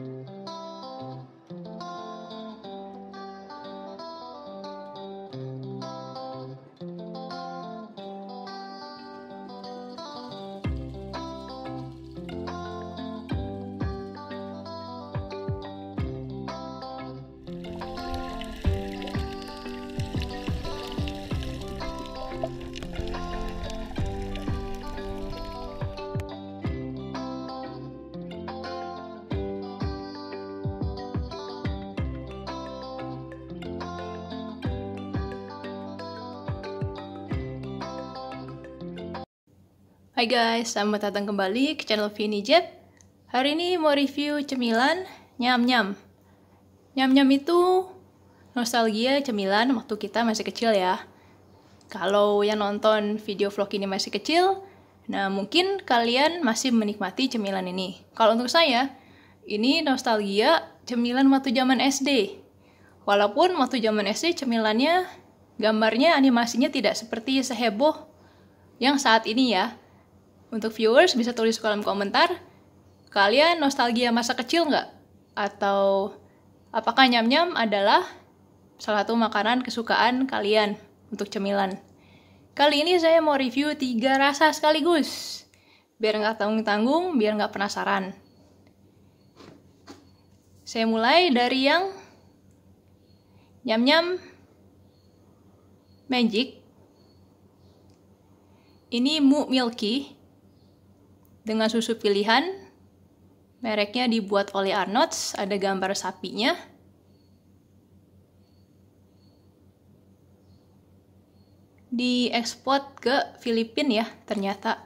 Música Hai guys, selamat datang kembali ke channel Vini Jet. Hari ini mau review cemilan nyam-nyam. Nyam-nyam itu nostalgia cemilan waktu kita masih kecil ya. Kalau yang nonton video vlog ini masih kecil, nah mungkin kalian masih menikmati cemilan ini. Kalau untuk saya, ini nostalgia cemilan waktu zaman SD. Walaupun waktu zaman SD cemilannya gambarnya animasinya tidak seperti seheboh yang saat ini ya untuk viewers bisa tulis kolom komentar, kalian nostalgia masa kecil nggak? Atau apakah nyam-nyam adalah salah satu makanan kesukaan kalian untuk cemilan? Kali ini saya mau review tiga rasa sekaligus, biar nggak tanggung-tanggung, biar nggak penasaran. Saya mulai dari yang nyam-nyam magic. Ini mu milky, dengan susu pilihan. Mereknya dibuat oleh Arnotts. ada gambar sapinya. Diekspor ke Filipina ya, ternyata.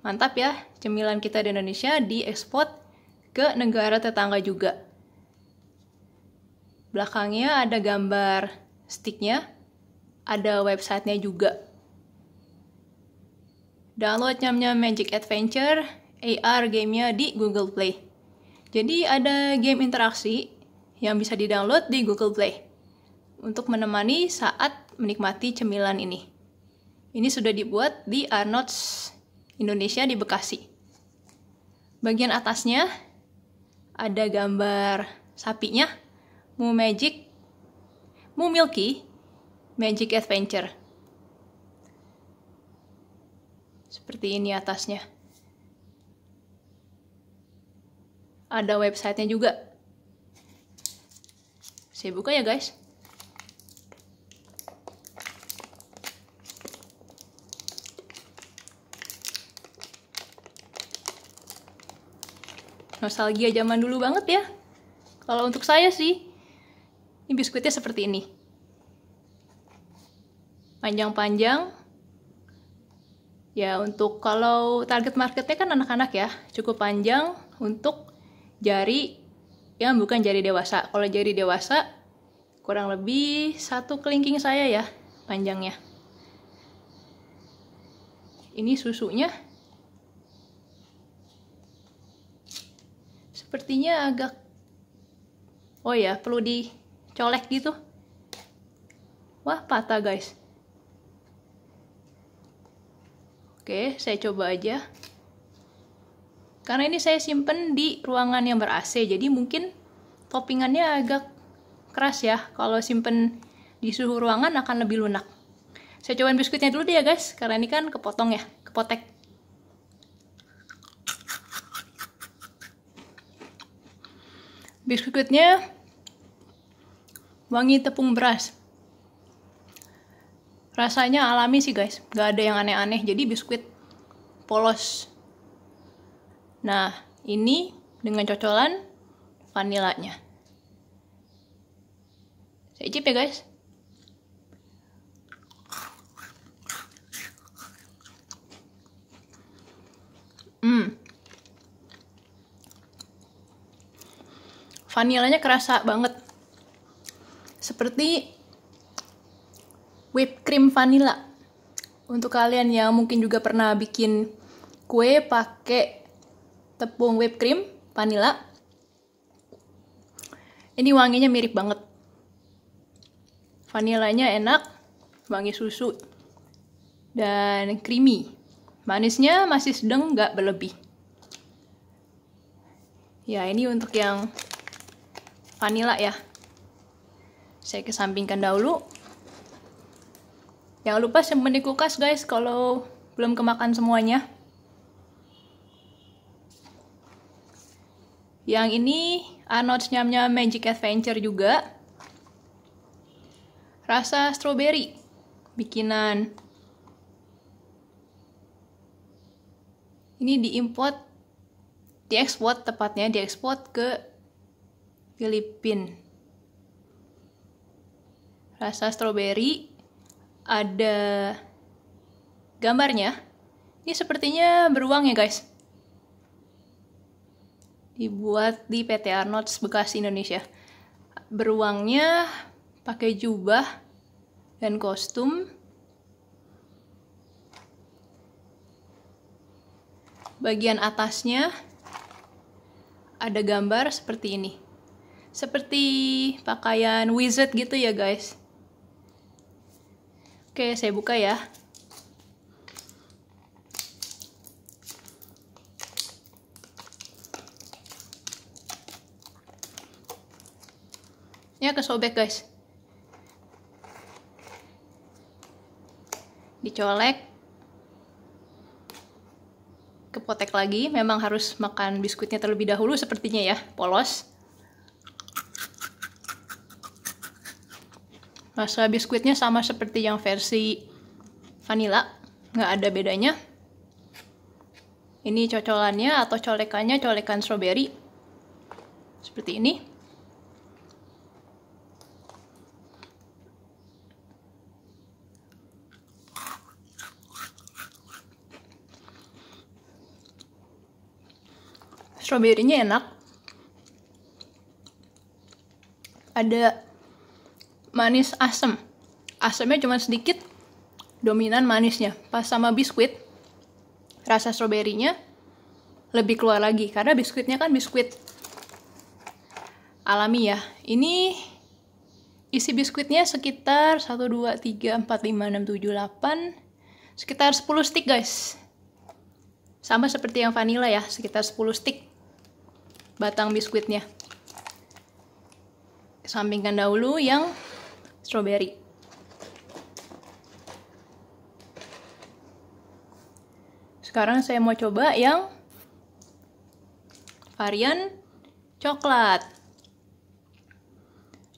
Mantap ya, cemilan kita di Indonesia diekspor ke negara tetangga juga. Belakangnya ada gambar sticknya, ada websitenya juga. Download nyam Magic Adventure AR gamenya di Google Play. Jadi ada game interaksi yang bisa didownload di Google Play untuk menemani saat menikmati cemilan ini. Ini sudah dibuat di Arnold's Indonesia di Bekasi. Bagian atasnya ada gambar sapinya, Mu Magic, Mu Milky, Magic Adventure. Seperti ini atasnya. Ada websitenya juga. Saya buka ya guys. nostalgia zaman dulu banget ya. Kalau untuk saya sih, ini biskuitnya seperti ini. Panjang-panjang, Ya, untuk kalau target marketnya kan anak-anak ya, cukup panjang untuk jari yang bukan jari dewasa. Kalau jari dewasa, kurang lebih satu kelingking saya ya panjangnya. Ini susunya. Sepertinya agak... Oh ya, perlu dicolek gitu. Wah, patah guys. Oke, saya coba aja. Karena ini saya simpen di ruangan yang ber-AC, jadi mungkin toppingannya agak keras ya. Kalau simpen di suhu ruangan akan lebih lunak. Saya cobain biskuitnya dulu deh ya guys, karena ini kan kepotong ya, kepotek. Biskuitnya wangi tepung beras rasanya alami sih guys gak ada yang aneh-aneh jadi biskuit polos nah ini dengan cocolan vanilanya saya icip ya guys hmm vanilanya kerasa banget seperti whipped cream vanilla. Untuk kalian yang mungkin juga pernah bikin kue pakai tepung whipped cream vanilla. Ini wanginya mirip banget. Vanilanya enak, wangi susu, dan creamy. Manisnya masih sedang, nggak berlebih. Ya, ini untuk yang vanilla ya. Saya kesampingkan dahulu. Jangan lupa simpen di kulkas guys kalau belum kemakan semuanya. Yang ini Arnold's nyamnya Magic Adventure juga. Rasa strawberry bikinan. Ini diimport, diekspor tepatnya diekspor ke Filipina rasa stroberi ada gambarnya. Ini sepertinya beruang ya guys. Dibuat di PT Arnold bekas Indonesia. Beruangnya pakai jubah dan kostum. Bagian atasnya ada gambar seperti ini. Seperti pakaian wizard gitu ya guys. Oke, saya buka ya. Ya, sobek guys. Dicolek. Kepotek lagi, memang harus makan biskuitnya terlebih dahulu sepertinya ya, polos. rasa biskuitnya sama seperti yang versi vanilla nggak ada bedanya ini cocolannya atau colekannya colekan strawberry seperti ini stroberinya enak ada manis asem. Asemnya cuma sedikit, dominan manisnya. Pas sama biskuit, rasa stroberinya lebih keluar lagi. Karena biskuitnya kan biskuit alami ya. Ini isi biskuitnya sekitar 1, 2, 3, 4, 5, 6, 7, 8, sekitar 10 stick guys. Sama seperti yang vanilla ya, sekitar 10 stick batang biskuitnya. sampingkan dahulu yang strawberry. Sekarang saya mau coba yang varian coklat.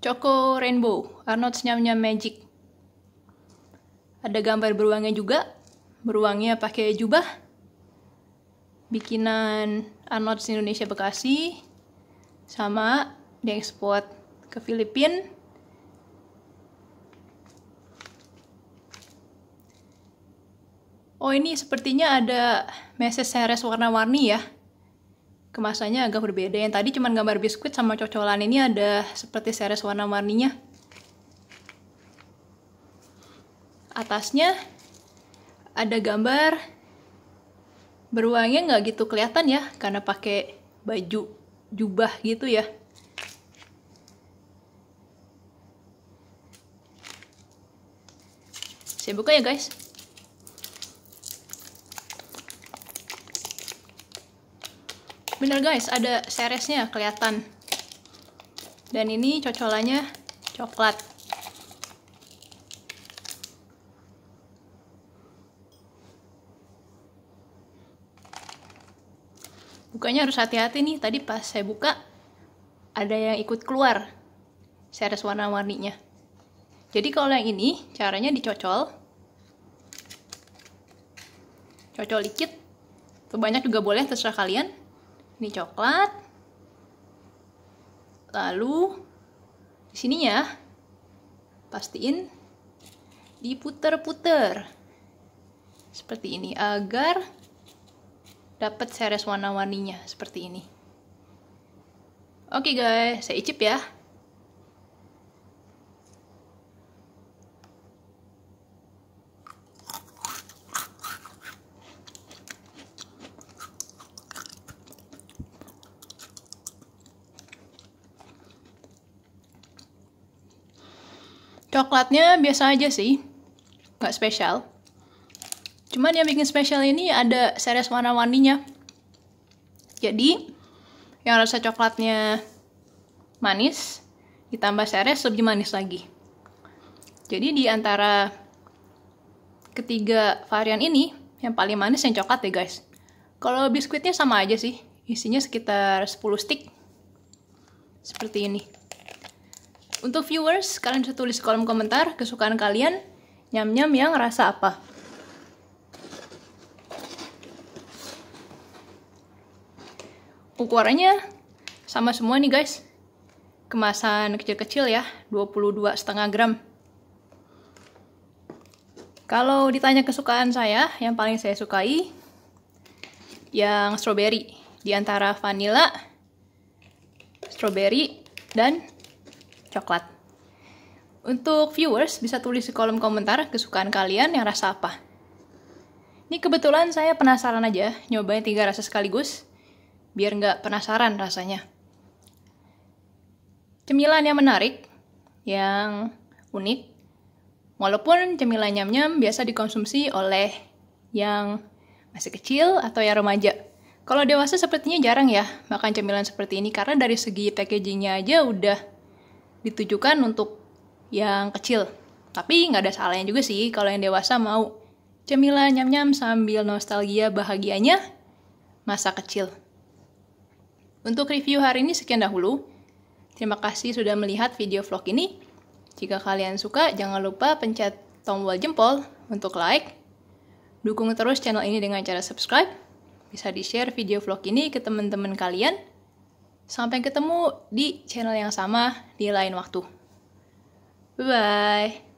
Choco Rainbow, Arnold's Nyam Nyam Magic. Ada gambar beruangnya juga. Beruangnya pakai jubah. Bikinan Arnold's Indonesia Bekasi. Sama diekspor ke Filipina Oh ini sepertinya ada meses seres warna-warni ya. Kemasannya agak berbeda. Yang tadi cuma gambar biskuit sama cocolan ini ada seperti seres warna-warninya. Atasnya ada gambar beruangnya nggak gitu kelihatan ya karena pakai baju jubah gitu ya. Saya buka ya guys. Bener guys, ada seresnya kelihatan. Dan ini cocolannya coklat. Bukanya harus hati-hati nih, tadi pas saya buka ada yang ikut keluar seres warna-warninya. Jadi kalau yang ini caranya dicocol. Cocol dikit. banyak juga boleh terserah kalian ini coklat lalu di sini ya pastiin diputer-puter seperti ini agar dapat seres warna-warninya seperti ini oke okay guys saya icip ya Coklatnya biasa aja sih, nggak spesial. Cuman yang bikin spesial ini ada series warna-warninya. Jadi, yang rasa coklatnya manis, ditambah series lebih manis lagi. Jadi di antara ketiga varian ini, yang paling manis yang coklat ya guys. Kalau biskuitnya sama aja sih, isinya sekitar 10 stick. Seperti ini. Untuk viewers, kalian bisa tulis kolom komentar kesukaan kalian nyam-nyam yang rasa apa. Ukurannya sama semua nih guys. Kemasan kecil-kecil ya, 22 setengah gram. Kalau ditanya kesukaan saya, yang paling saya sukai yang strawberry. Di antara vanilla, strawberry, dan coklat. Untuk viewers, bisa tulis di kolom komentar kesukaan kalian yang rasa apa. Ini kebetulan saya penasaran aja nyobain tiga rasa sekaligus, biar nggak penasaran rasanya. Cemilan yang menarik, yang unik, walaupun cemilan nyam-nyam biasa dikonsumsi oleh yang masih kecil atau yang remaja. Kalau dewasa sepertinya jarang ya makan cemilan seperti ini karena dari segi packagingnya aja udah ditujukan untuk yang kecil. Tapi nggak ada salahnya juga sih kalau yang dewasa mau. Cemilan nyam-nyam sambil nostalgia bahagianya masa kecil. Untuk review hari ini sekian dahulu. Terima kasih sudah melihat video vlog ini. Jika kalian suka, jangan lupa pencet tombol jempol untuk like. Dukung terus channel ini dengan cara subscribe. Bisa di-share video vlog ini ke teman-teman kalian Sampai ketemu di channel yang sama di lain waktu. Bye-bye.